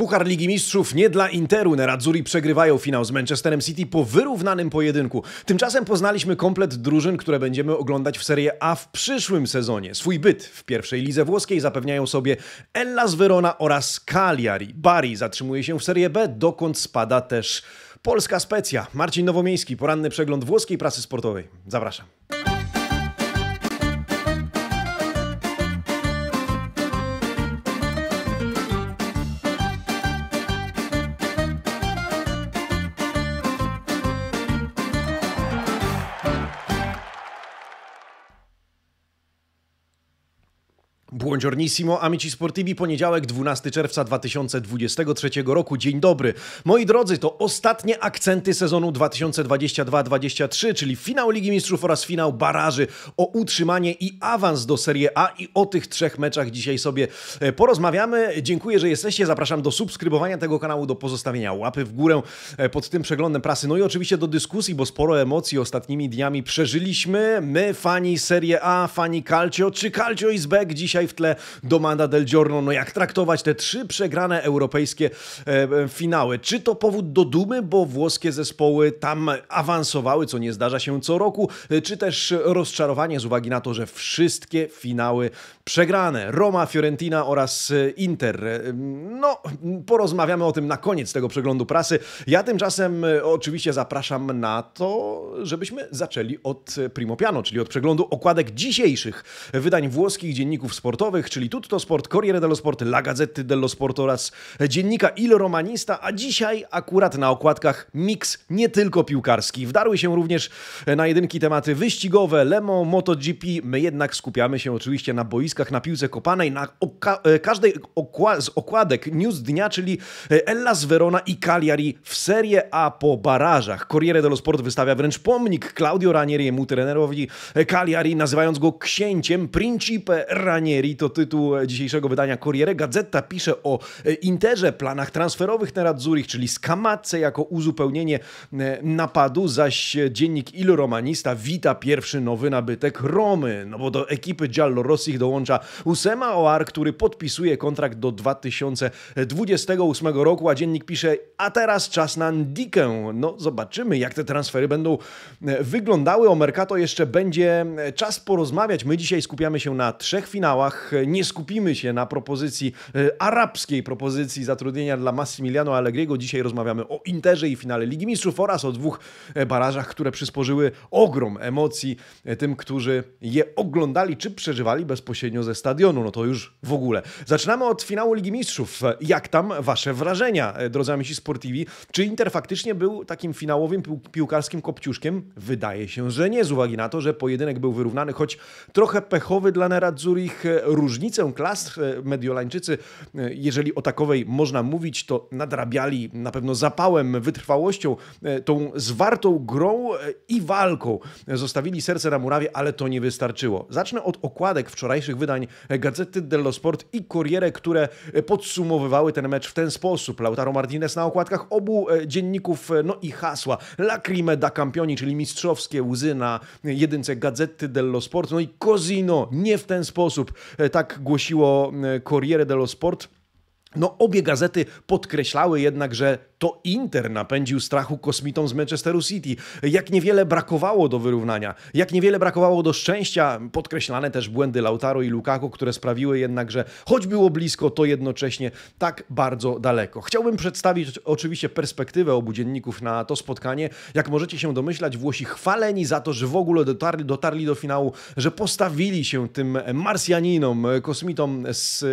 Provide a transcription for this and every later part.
Puchar Ligi Mistrzów nie dla Interu. Nerazzurri przegrywają finał z Manchesterem City po wyrównanym pojedynku. Tymczasem poznaliśmy komplet drużyn, które będziemy oglądać w Serie A w przyszłym sezonie. Swój byt w pierwszej lidze włoskiej zapewniają sobie z Verona oraz Cagliari. Bari zatrzymuje się w Serie B, dokąd spada też Polska Specja. Marcin Nowomiejski, poranny przegląd włoskiej prasy sportowej. Zapraszam. Buongiornissimo, amici sportivi, poniedziałek 12 czerwca 2023 roku. Dzień dobry. Moi drodzy, to ostatnie akcenty sezonu 2022 2023 czyli finał Ligi Mistrzów oraz finał baraży o utrzymanie i awans do Serie A i o tych trzech meczach dzisiaj sobie e, porozmawiamy. Dziękuję, że jesteście. Zapraszam do subskrybowania tego kanału, do pozostawienia łapy w górę e, pod tym przeglądem prasy. No i oczywiście do dyskusji, bo sporo emocji ostatnimi dniami przeżyliśmy. My, fani Serie A, fani Calcio, czy Calcio is back dzisiaj w tle Domanda del Giorno, no jak traktować te trzy przegrane europejskie e, e, finały? Czy to powód do dumy, bo włoskie zespoły tam awansowały, co nie zdarza się co roku, e, czy też rozczarowanie z uwagi na to, że wszystkie finały przegrane. Roma, Fiorentina oraz e, Inter. No, porozmawiamy o tym na koniec tego przeglądu prasy. Ja tymczasem oczywiście zapraszam na to, żebyśmy zaczęli od Primo Piano, czyli od przeglądu okładek dzisiejszych wydań włoskich dzienników sportowych sportowych, czyli Tutto Sport, Corriere dello Sport, La Gazzetta dello Sport oraz dziennika Il Romanista, a dzisiaj akurat na okładkach miks nie tylko piłkarski. Wdarły się również e, na jedynki tematy wyścigowe, Lemo, MotoGP. My jednak skupiamy się oczywiście na boiskach, na piłce kopanej, na oka e, każdej okła z okładek news dnia, czyli z e, Verona i Cagliari w Serie A po barażach. Corriere dello Sport wystawia wręcz pomnik Claudio Ranieriemu, trenerowi Cagliari, nazywając go księciem, principe Ranieri i to tytuł e, dzisiejszego wydania Corriere Gazeta pisze o e, Interze, planach transferowych na Radzurich, czyli Skamatce jako uzupełnienie e, napadu, zaś dziennik Il Romanista wita pierwszy nowy nabytek Romy, no bo do ekipy Rossich dołącza Usema Oar, który podpisuje kontrakt do 2028 roku, a dziennik pisze, a teraz czas na Ndikę. No zobaczymy, jak te transfery będą wyglądały. O Mercato jeszcze będzie czas porozmawiać. My dzisiaj skupiamy się na trzech finałach, nie skupimy się na propozycji e, arabskiej propozycji zatrudnienia dla Massimiliano Allegriego. Dzisiaj rozmawiamy o Interze i finale Ligi Mistrzów oraz o dwóch e, barażach, które przysporzyły ogrom emocji e, tym, którzy je oglądali czy przeżywali bezpośrednio ze stadionu. No to już w ogóle. Zaczynamy od finału Ligi Mistrzów. Jak tam wasze wrażenia, drodzy amici Sportivi? Czy Inter faktycznie był takim finałowym piłkarskim kopciuszkiem? Wydaje się, że nie, z uwagi na to, że pojedynek był wyrównany, choć trochę pechowy dla Nerazzurich różnicę klas e, Mediolańczycy, e, jeżeli o takowej można mówić, to nadrabiali na pewno zapałem, wytrwałością, e, tą zwartą grą i walką. Zostawili serce na murawie, ale to nie wystarczyło. Zacznę od okładek wczorajszych wydań Gazety dello Sport i Corriere, które podsumowywały ten mecz w ten sposób. Lautaro Martinez na okładkach obu dzienników, no i hasła Lacrime da Campioni, czyli mistrzowskie łzy na jedynce Gazety dello Sport, no i Cosino, nie w ten sposób. E, tak głosiło e, Corriere dello Sport. No, obie gazety podkreślały jednak, że to Inter napędził strachu kosmitom z Manchesteru City. Jak niewiele brakowało do wyrównania, jak niewiele brakowało do szczęścia. Podkreślane też błędy Lautaro i Lukaku, które sprawiły jednak, że choć było blisko, to jednocześnie tak bardzo daleko. Chciałbym przedstawić oczywiście perspektywę obu dzienników na to spotkanie. Jak możecie się domyślać, Włosi chwaleni za to, że w ogóle dotarli, dotarli do finału, że postawili się tym Marsjaninom, kosmitom z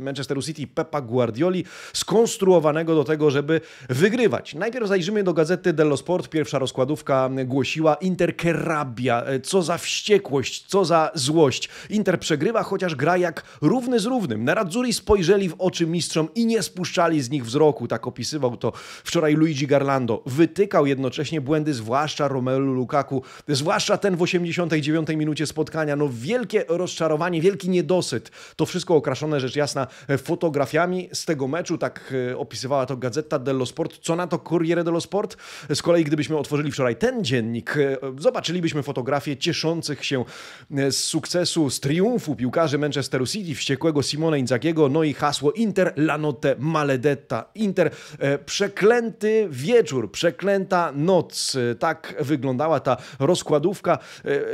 Manchesteru City, Pepa Pepa Guardioli skonstruowanego do tego, żeby wygrywać. Najpierw zajrzymy do gazety Dello Sport. Pierwsza rozkładówka głosiła Inter Kerabia. E, co za wściekłość, co za złość. Inter przegrywa, chociaż gra jak równy z równym. Nerazzurri spojrzeli w oczy mistrzom i nie spuszczali z nich wzroku. Tak opisywał to wczoraj Luigi Garlando. Wytykał jednocześnie błędy, zwłaszcza Romelu Lukaku, zwłaszcza ten w 89 minucie spotkania. No wielkie rozczarowanie, wielki niedosyt. To wszystko okraszone rzecz jasna fotografiami z tego meczu. Tak e, opisywała to Gazeta dello Sport. Co na to Corriere dello Sport? Z kolei, gdybyśmy otworzyli wczoraj ten dziennik, e, zobaczylibyśmy fotografię cieszących się e, z sukcesu, z triumfu piłkarzy Manchesteru City, wściekłego Simone Inzagiego, no i hasło Inter la notte maledetta. Inter, przeklęty wieczór, przeklęta noc. Tak wyglądała ta rozkładówka.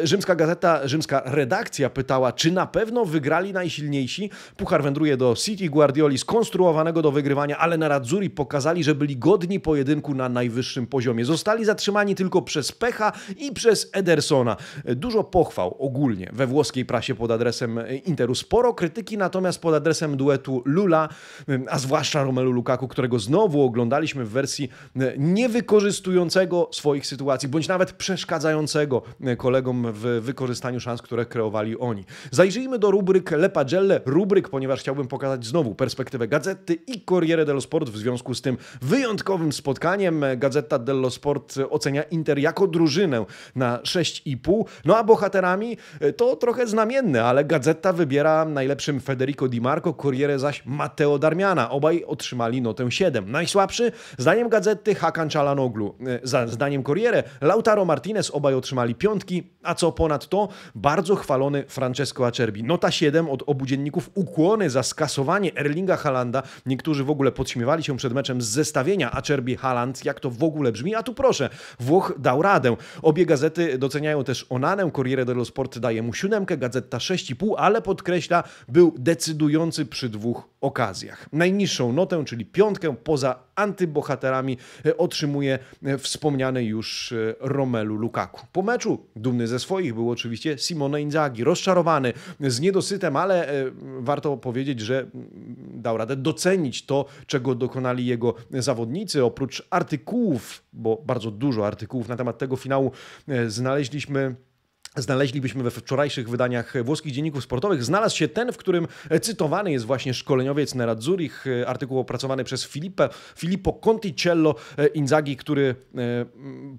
Rzymska Gazeta, rzymska redakcja pytała, czy na pewno wygrali najsilniejsi? Puchar wędruje do City, Guardioli skonstruowanego do wygrywania, ale na Radzuri pokazali, że byli godni pojedynku na najwyższym poziomie. Zostali zatrzymani tylko przez Pecha i przez Edersona. Dużo pochwał ogólnie we włoskiej prasie pod adresem Interu. Sporo krytyki natomiast pod adresem duetu Lula, a zwłaszcza Romelu Lukaku, którego znowu oglądaliśmy w wersji niewykorzystującego swoich sytuacji, bądź nawet przeszkadzającego kolegom w wykorzystaniu szans, które kreowali oni. Zajrzyjmy do rubryk Lepagelle, rubryk, ponieważ chciałbym pokazać znowu perspektywę Gazety i Corriere dello Sport w związku z tym wyjątkowym spotkaniem. Gazeta dello Sport ocenia Inter jako drużynę na 6,5. No a bohaterami e, to trochę znamienne, ale Gazeta wybiera najlepszym Federico Di Marco, Corriere zaś Matteo Darmiana. Obaj otrzymali notę 7. Najsłabszy zdaniem Gazety Hakan e, za Zdaniem Corriere Lautaro Martinez obaj otrzymali piątki, a co ponadto bardzo chwalony Francesco Acerbi. Nota 7 od obu dzienników ukłony za skasowanie Erlinga Halanda. Niektórzy w ogóle podśmiewali się przed meczem z zestawienia Acerbi Haland, jak to w ogóle brzmi, a tu proszę, Włoch dał radę. Obie gazety doceniają też Onanę, Corriere dello Sport daje mu siódemkę, Gazeta 6,5, ale podkreśla, był decydujący przy dwóch okazjach. Najniższą notę, czyli piątkę poza antybohaterami e, otrzymuje e, wspomniany już e, Romelu Lukaku. Po meczu dumny ze swoich był oczywiście Simone Inzaghi, rozczarowany z niedosytem, ale warto powiedzieć, że mm, dał dał radę docenić to, czego dokonali jego zawodnicy. Oprócz artykułów, bo bardzo dużo artykułów na temat tego finału e, znaleźliśmy. Znaleźlibyśmy we wczorajszych wydaniach włoskich dzienników sportowych. Znalazł się ten, w którym cytowany jest właśnie szkoleniowiec Nerad Zurich, e, artykuł opracowany przez Filipe, Filippo Conticello e, Inzaghi, który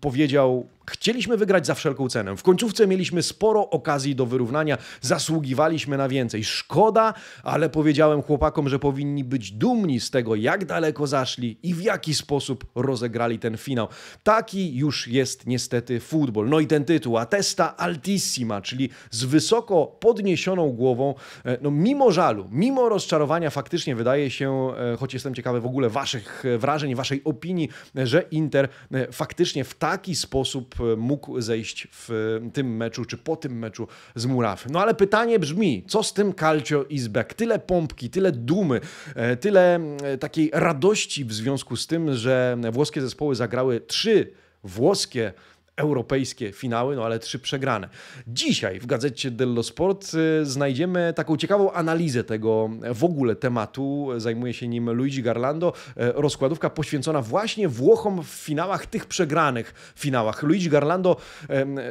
powiedział Chcieliśmy wygrać za wszelką cenę. W końcówce mieliśmy sporo okazji do wyrównania, zasługiwaliśmy na więcej. Szkoda, ale powiedziałem chłopakom, że powinni być dumni z tego, jak daleko zaszli i w jaki sposób rozegrali ten finał. Taki już jest niestety futbol. No i ten tytuł, a testa altissima, czyli z wysoko podniesioną głową, e, no mimo żalu, mimo rozczarowania faktycznie wydaje się, e, choć jestem ciekawy w ogóle waszych e, wrażeń, waszej opinii, że Inter faktycznie w taki sposób E, mógł zejść w tym meczu, czy po tym meczu z Murawy. No ale pytanie brzmi, co z tym Calcio Izbek? Tyle pompki, tyle dumy, e, tyle e, takiej radości w związku z tym, że włoskie zespoły zagrały trzy włoskie europejskie finały, no ale trzy przegrane. Dzisiaj w gazecie dello Sport y, znajdziemy taką ciekawą analizę tego w ogóle tematu. Zajmuje się nim Luigi Garlando. E, rozkładówka poświęcona właśnie Włochom w finałach tych przegranych finałach. Luigi Garlando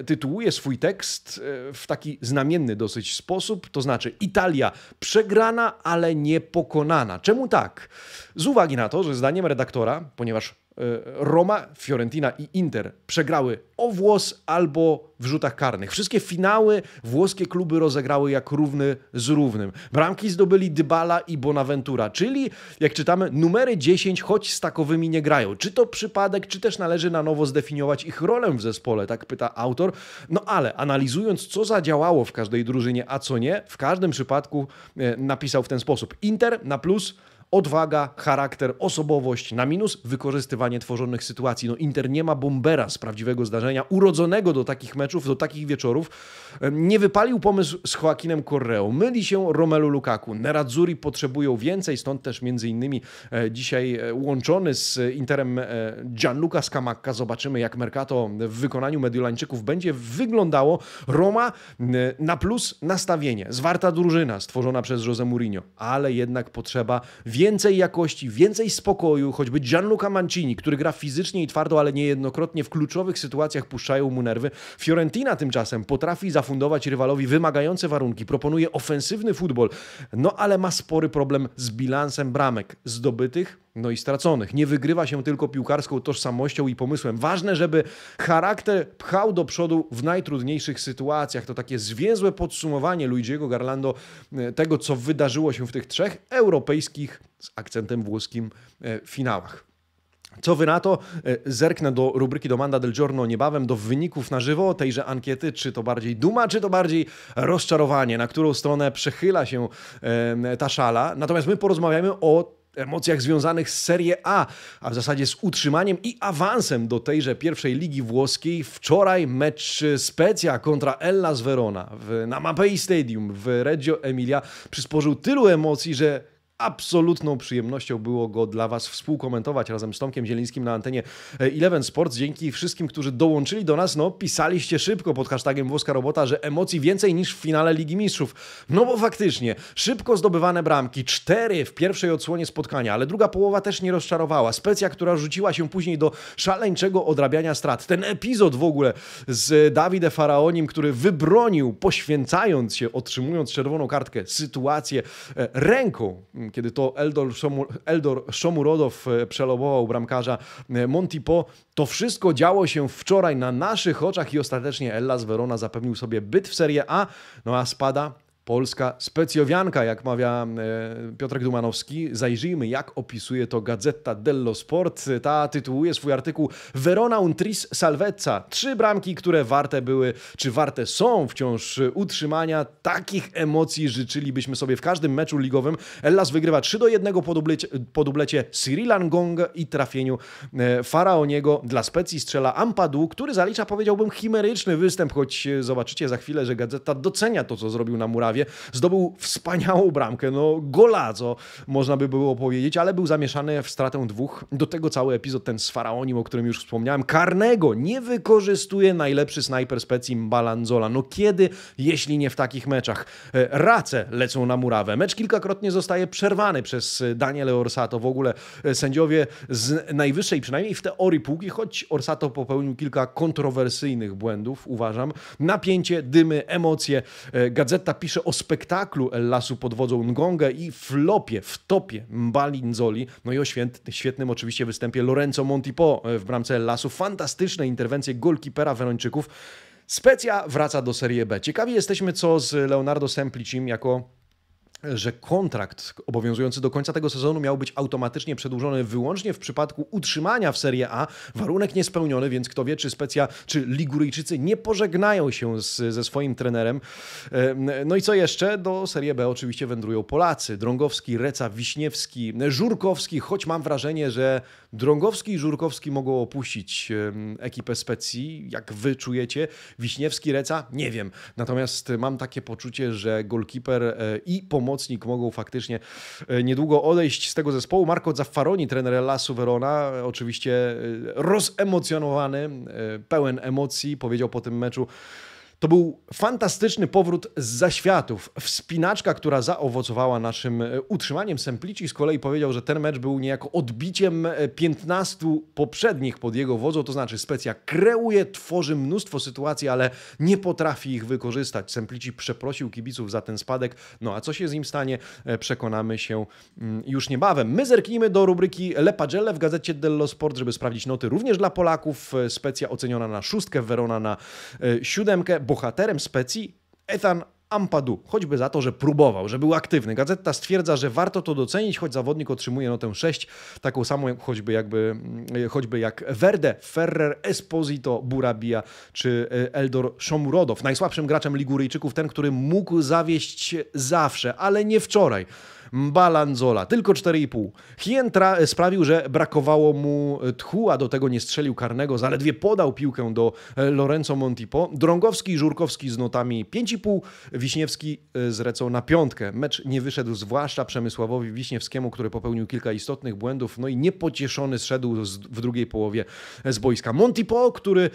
tytułuje swój tekst e, w taki znamienny dosyć sposób, to znaczy Italia przegrana, ale nie pokonana. Czemu tak? Z uwagi na to, że zdaniem redaktora, ponieważ E, Roma, Fiorentina i Inter przegrały o włos albo w rzutach karnych. Wszystkie finały włoskie kluby rozegrały jak równy z równym. Bramki zdobyli Dybala i Bonaventura, czyli jak czytamy, numery 10 choć z takowymi nie grają. Czy to przypadek, czy też należy na nowo zdefiniować ich rolę w zespole, tak pyta autor. No ale analizując co zadziałało w każdej drużynie, a co nie, w każdym przypadku e, napisał w ten sposób. Inter na plus odwaga, charakter, osobowość na minus, wykorzystywanie tworzonych sytuacji. No Inter nie ma bombera z prawdziwego zdarzenia, urodzonego do takich meczów, do takich wieczorów. Nie wypalił pomysł z Joaquinem Correo. Myli się Romelu Lukaku. Nerazzurri potrzebują więcej, stąd też między innymi e, dzisiaj e, łączony z Interem e, Gianluca Scamacca. Zobaczymy jak Mercato w wykonaniu Mediolańczyków będzie wyglądało. Roma na plus nastawienie. Zwarta drużyna stworzona przez Jose Mourinho, ale jednak potrzeba więcej więcej jakości, więcej spokoju, choćby Gianluca Mancini, który gra fizycznie i twardo, ale niejednokrotnie w kluczowych sytuacjach puszczają mu nerwy. Fiorentina tymczasem potrafi zafundować rywalowi wymagające warunki, proponuje ofensywny futbol, no ale ma spory problem z bilansem bramek zdobytych no i straconych. Nie wygrywa się tylko piłkarską tożsamością i pomysłem. Ważne, żeby charakter pchał do przodu w najtrudniejszych sytuacjach. To takie zwięzłe podsumowanie Luigiego Garlando e, tego, co wydarzyło się w tych trzech europejskich z akcentem włoskim e, finałach. Co wy na to? E, zerknę do rubryki Domanda del Giorno niebawem, do wyników na żywo tejże ankiety, czy to bardziej duma, czy to bardziej rozczarowanie, na którą stronę przechyla się ta szala. Natomiast my porozmawiamy o emocjach związanych z Serie A, a w zasadzie z utrzymaniem i awansem do tejże pierwszej ligi włoskiej. Wczoraj mecz Specja kontra z Verona w, na Mapei Stadium w Reggio Emilia przysporzył tylu emocji, że absolutną przyjemnością było go dla Was współkomentować razem z Tomkiem Zielińskim na antenie e, Eleven Sports. Dzięki wszystkim, którzy dołączyli do nas, no pisaliście szybko pod hashtagiem Włoska Robota, że emocji więcej niż w finale Ligi Mistrzów. No bo faktycznie, szybko zdobywane bramki, cztery w pierwszej odsłonie spotkania, ale druga połowa też nie rozczarowała. Specja, która rzuciła się później do szaleńczego odrabiania strat. Ten epizod w ogóle z Dawidem Faraonim, który wybronił, poświęcając się, otrzymując czerwoną kartkę, sytuację e, ręką mm, kiedy to Eldor, Szomur, Eldor Szomurodow e, przelobował bramkarza e, Montipo, to wszystko działo się wczoraj na naszych oczach i ostatecznie Ella z Verona zapewnił sobie byt w Serie A, no a spada Polska specjowianka, jak mawia e, Piotrek Dumanowski. Zajrzyjmy, jak opisuje to Gazeta dello Sport. Ta tytułuje swój artykuł Verona un tris salvezza. Trzy bramki, które warte były, czy warte są wciąż utrzymania. Takich emocji życzylibyśmy sobie w każdym meczu ligowym. Ellas wygrywa 3 do 1 po dublecie, po dublecie Cyril Angong i trafieniu e, Faraoniego. Dla Specji strzela Ampadu, który zalicza, powiedziałbym, chimeryczny występ, choć zobaczycie za chwilę, że Gazeta docenia to, co zrobił na murach prawie. Zdobył wspaniałą bramkę, no golazo można by było powiedzieć, ale był zamieszany w stratę dwóch. Do tego cały epizod ten z Faraonim, o którym już wspomniałem. Karnego nie wykorzystuje najlepszy snajper specji Balanzola. No kiedy, jeśli nie w takich meczach? E, race lecą na murawę. Mecz kilkakrotnie zostaje przerwany przez e, Daniele Orsato. W ogóle e, sędziowie z najwyższej, przynajmniej w teorii półki, choć Orsato popełnił kilka kontrowersyjnych błędów, uważam. Napięcie, dymy, emocje. Gazeta pisze o spektaklu El Lasu pod wodzą Ngonga i flopie, w topie Mbali no i o świetnym oczywiście występie Lorenzo Montipo e, w bramce El Lasu. Fantastyczne interwencje golkipera Werończyków. Specja wraca do Serie B. Ciekawi jesteśmy, co z Leonardo Semplicim jako że kontrakt obowiązujący do końca tego sezonu miał być automatycznie przedłużony wyłącznie w przypadku utrzymania w Serie A. Warunek niespełniony, więc kto wie, czy Specja, czy Liguryjczycy nie pożegnają się z, ze swoim trenerem. E, no i co jeszcze? Do Serie B oczywiście wędrują Polacy. Drągowski, Reca, Wiśniewski, Żurkowski, choć mam wrażenie, że Drągowski i Żurkowski mogą opuścić ekipę Specji, jak wy czujecie. Wiśniewski, Reca? Nie wiem. Natomiast mam takie poczucie, że golkiper e, i pomoc pomocnik mogą faktycznie e, niedługo odejść z tego zespołu. Marco Zaffaroni, trener Lasu Verona, e, oczywiście e, rozemocjonowany, pełen emocji, powiedział po tym meczu, to był fantastyczny powrót z zaświatów. Wspinaczka, która zaowocowała naszym e, utrzymaniem. Semplici z kolei powiedział, że ten mecz był niejako odbiciem 15 e, poprzednich pod jego wodzą, to znaczy Specja kreuje, tworzy mnóstwo sytuacji, ale nie potrafi ich wykorzystać. Semplici przeprosił kibiców za ten spadek, no a co się z nim stanie, e, przekonamy się mm, już niebawem. My zerknijmy do rubryki Lepagelle w gazecie Dello Sport, żeby sprawdzić noty również dla Polaków. Specja oceniona na szóstkę, Verona na siódemkę, bo bohaterem specji Ethan Ampadu, choćby za to, że próbował, że był aktywny. Gazeta stwierdza, że warto to docenić, choć zawodnik otrzymuje notę 6, taką samą choćby, jakby, mm, choćby jak Verde, Ferrer, Esposito, Burabia czy e, Eldor Szomurodow. Najsłabszym graczem Liguryjczyków ten, który mógł zawieść zawsze, ale nie wczoraj. Balanzola. Tylko 4,5. Hien e, sprawił, że brakowało mu e, tchu, a do tego nie strzelił karnego. Zaledwie podał piłkę do e, Lorenzo Montipo. Drągowski i Żurkowski z notami 5,5. Wiśniewski z Recą na piątkę. Mecz nie wyszedł zwłaszcza Przemysławowi Wiśniewskiemu, który popełnił kilka istotnych błędów, no i niepocieszony zszedł w drugiej połowie z boiska. Montipo, który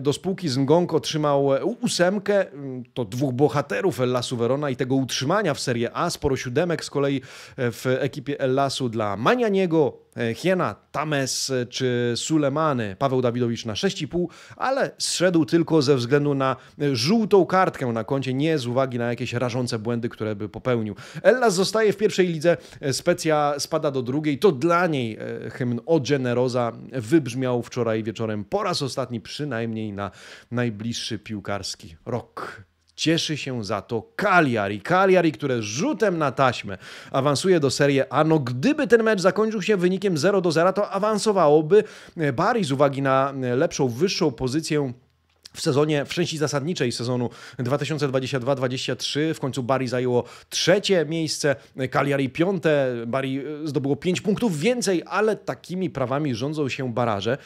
do spółki z Ngong otrzymał ósemkę, mm, to dwóch bohaterów La Verona i tego utrzymania w Serie A, sporo siódemek, kolei e, w ekipie El Lasu dla Manianiego, e, Hiena, Tames e, czy Sulemany. Paweł Dawidowicz na 6,5, ale zszedł tylko ze względu na żółtą kartkę na koncie, nie z uwagi na jakieś rażące błędy, które by popełnił. Ellas zostaje w pierwszej lidze, Specja spada do drugiej. To dla niej hymn O Generosa wybrzmiał wczoraj wieczorem po raz ostatni, przynajmniej na najbliższy piłkarski rok. Cieszy się za to Kaliari. Kaliari, które rzutem na taśmę awansuje do Serie A. No gdyby ten mecz zakończył się wynikiem 0 do 0, to awansowałoby Bari e, z uwagi na e, lepszą, wyższą pozycję w sezonie, w części zasadniczej sezonu 2022-23 w końcu Bari zajęło trzecie miejsce, e, Cagliari piąte, Bari zdobyło pięć punktów więcej, ale takimi prawami rządzą się baraże.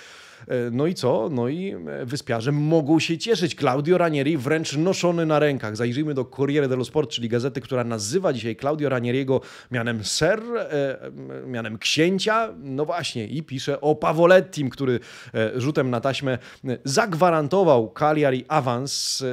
E, no i co? No i e, wyspiarze mogą się cieszyć. Claudio Ranieri wręcz noszony na rękach. Zajrzyjmy do Corriere dello Sport, czyli gazety, która nazywa dzisiaj Claudio Ranieriego mianem ser, e, mianem księcia. No właśnie i pisze o Pavolettim, który rzutem na taśmę zagwarantował Cagliari awans.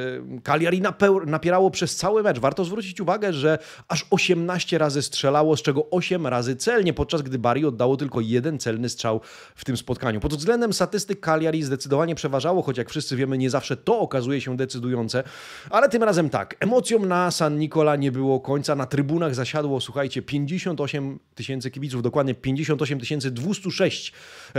Cagliari napierało przez cały mecz. Warto zwrócić uwagę, że aż 18 razy strzelało, z czego 8 razy celnie, podczas gdy Bari oddało tylko jeden celny strzał w tym spotkaniu. Pod względem sat statystyk Cagliari zdecydowanie przeważało, choć jak wszyscy wiemy, nie zawsze to okazuje się decydujące. Ale tym razem tak, emocjom na San Nicola nie było końca. Na trybunach zasiadło, słuchajcie, 58 tysięcy kibiców, dokładnie 58 206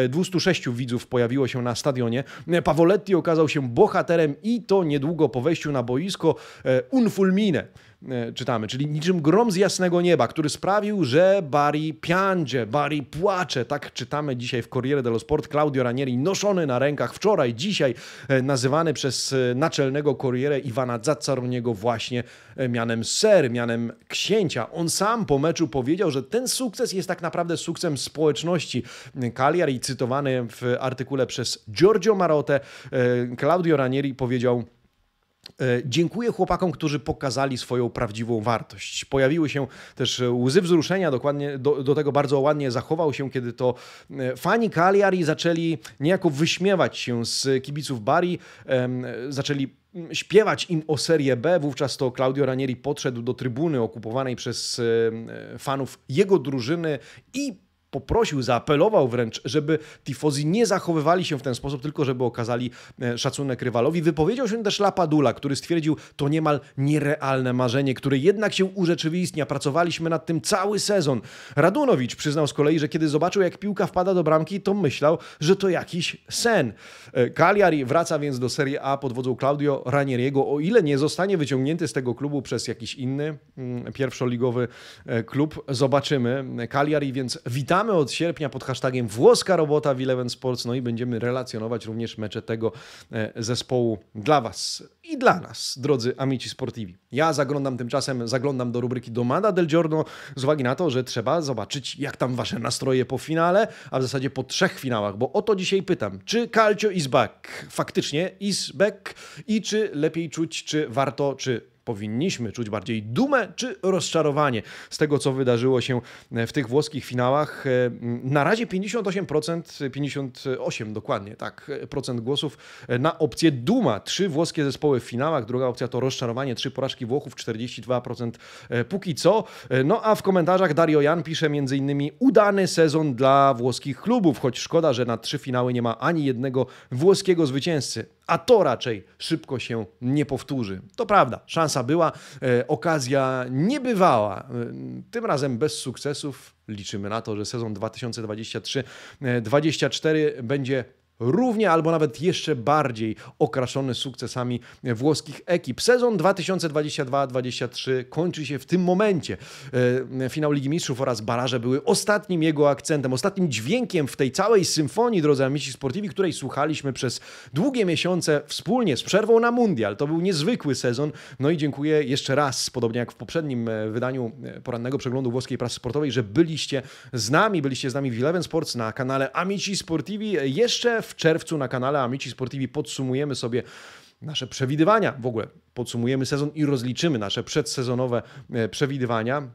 206 widzów pojawiło się na stadionie. Pavoletti okazał się bohaterem i to niedługo po wejściu na boisko e, un fulmine e, czytamy, czyli niczym grom z jasnego nieba, który sprawił, że Bari piandzie, Bari płacze, tak czytamy dzisiaj w Corriere dello Sport, Claudio Ranieri noszony na rękach wczoraj, dzisiaj e, nazywany przez naczelnego Corriere Iwana Zaccaroniego właśnie mianem ser, mianem księcia. On sam po meczu powiedział, że ten sukces jest tak naprawdę sukcesem społeczności. Cagliari cytowany w artykule przez Giorgio Marotte, e, Claudio Ranieri powiedział, e, Dziękuję chłopakom, którzy pokazali swoją prawdziwą wartość. Pojawiły się też łzy wzruszenia, dokładnie do, do, tego bardzo ładnie zachował się, kiedy to e, fani Cagliari zaczęli niejako wyśmiewać się z kibiców Bari, zaczęli mm, śpiewać im o Serie B. Wówczas to Claudio Ranieri podszedł do trybuny okupowanej przez fanów jego drużyny i poprosił, zaapelował wręcz, żeby tifozi nie zachowywali się w ten sposób, tylko żeby okazali e, szacunek rywalowi. Wypowiedział się też Lapadula, który stwierdził, to niemal nierealne marzenie, które jednak się urzeczywistnia. Pracowaliśmy nad tym cały sezon. Radunowicz przyznał z kolei, że kiedy zobaczył, jak piłka wpada do bramki, to myślał, że to jakiś sen. E, Cagliari wraca więc do Serie A pod wodzą Claudio Ranieriego. O ile nie zostanie wyciągnięty z tego klubu przez jakiś inny mm, pierwszoligowy e, klub, zobaczymy. Cagliari więc witamy Zaczynamy od sierpnia pod hashtagiem włoska robota w Eleven Sports, no i będziemy relacjonować również mecze tego e, zespołu dla Was i dla nas, drodzy amici sportivi. Ja zaglądam tymczasem, zaglądam do rubryki domada del Giorno z uwagi na to, że trzeba zobaczyć, jak tam Wasze nastroje po finale, a w zasadzie po trzech finałach, bo o to dzisiaj pytam. Czy Calcio is back? Faktycznie is back? I czy lepiej czuć, czy warto, czy powinniśmy czuć bardziej dumę czy rozczarowanie z tego, co wydarzyło się e, w tych włoskich finałach. E, na razie 58%, 58 dokładnie, tak, e, procent głosów na opcję duma. Trzy włoskie zespoły w finałach, druga opcja to rozczarowanie, trzy porażki Włochów, 42% póki co. No a w komentarzach Dario Jan pisze między innymi udany sezon dla włoskich klubów, choć szkoda, że na trzy finały nie ma ani jednego włoskiego zwycięzcy a to raczej szybko się nie powtórzy. To prawda, szansa była, e, okazja nie bywała, e, tym razem bez sukcesów. Liczymy na to, że sezon 2023-2024 e, będzie równie albo nawet jeszcze bardziej okraszony sukcesami włoskich ekip. Sezon 2022-23 kończy się w tym momencie. E, finał Ligi Mistrzów oraz baraże były ostatnim jego akcentem, ostatnim dźwiękiem w tej całej symfonii, drodzy amici sportivi, której słuchaliśmy przez długie miesiące wspólnie z przerwą na mundial. To był niezwykły sezon. No i dziękuję jeszcze raz, podobnie jak w poprzednim e, wydaniu e, porannego przeglądu włoskiej prasy sportowej, że byliście z nami, byliście z nami w Eleven Sports na kanale Amici Sportivi jeszcze w czerwcu na kanale Amici Sportivi podsumujemy sobie nasze przewidywania. W ogóle podsumujemy sezon i rozliczymy nasze przedsezonowe e, przewidywania.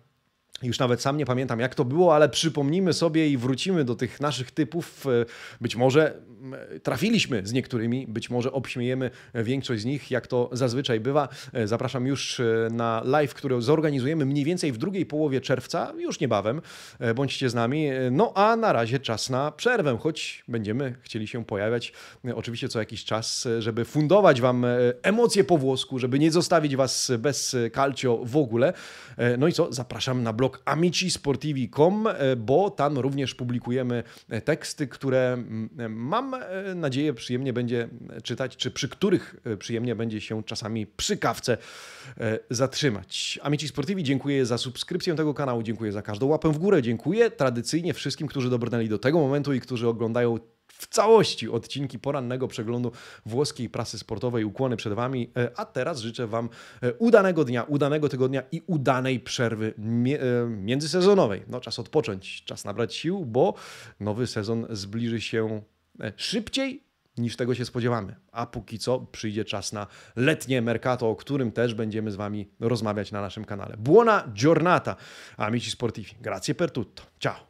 Już nawet sam nie pamiętam, jak to było, ale przypomnimy sobie i wrócimy do tych naszych typów. Być może mm, trafiliśmy z niektórymi, być może obśmiejemy większość z nich, jak to zazwyczaj bywa. Zapraszam już e, na live, który zorganizujemy mniej więcej w drugiej połowie czerwca, już niebawem. E, bądźcie z nami. E, no a na razie czas na przerwę, choć będziemy chcieli się pojawiać oczywiście co jakiś czas, żeby fundować Wam emocje po włosku, żeby nie zostawić Was bez calcio w ogóle. No i co, zapraszam na blog blog amicisportivi.com, e, bo tam również publikujemy e, teksty, które e, mam nadzieję przyjemnie będzie czytać, czy przy których przyjemnie będzie się czasami przy kawce zatrzymać. Amici Sportivi, dziękuję za subskrypcję tego kanału, dziękuję za każdą łapę w górę, dziękuję tradycyjnie wszystkim, którzy dobrnęli do tego momentu i którzy oglądają w całości odcinki porannego przeglądu włoskiej prasy sportowej. Ukłony przed Wami, e, a teraz życzę Wam e, udanego dnia, udanego tygodnia i udanej przerwy e, międzysezonowej. No, czas odpocząć, czas nabrać sił, bo nowy sezon zbliży się szybciej niż tego się spodziewamy. A póki co przyjdzie czas na letnie Mercato, o którym też będziemy z Wami rozmawiać na naszym kanale. Buona giornata, amici sportivi. Grazie per tutto. Ciao.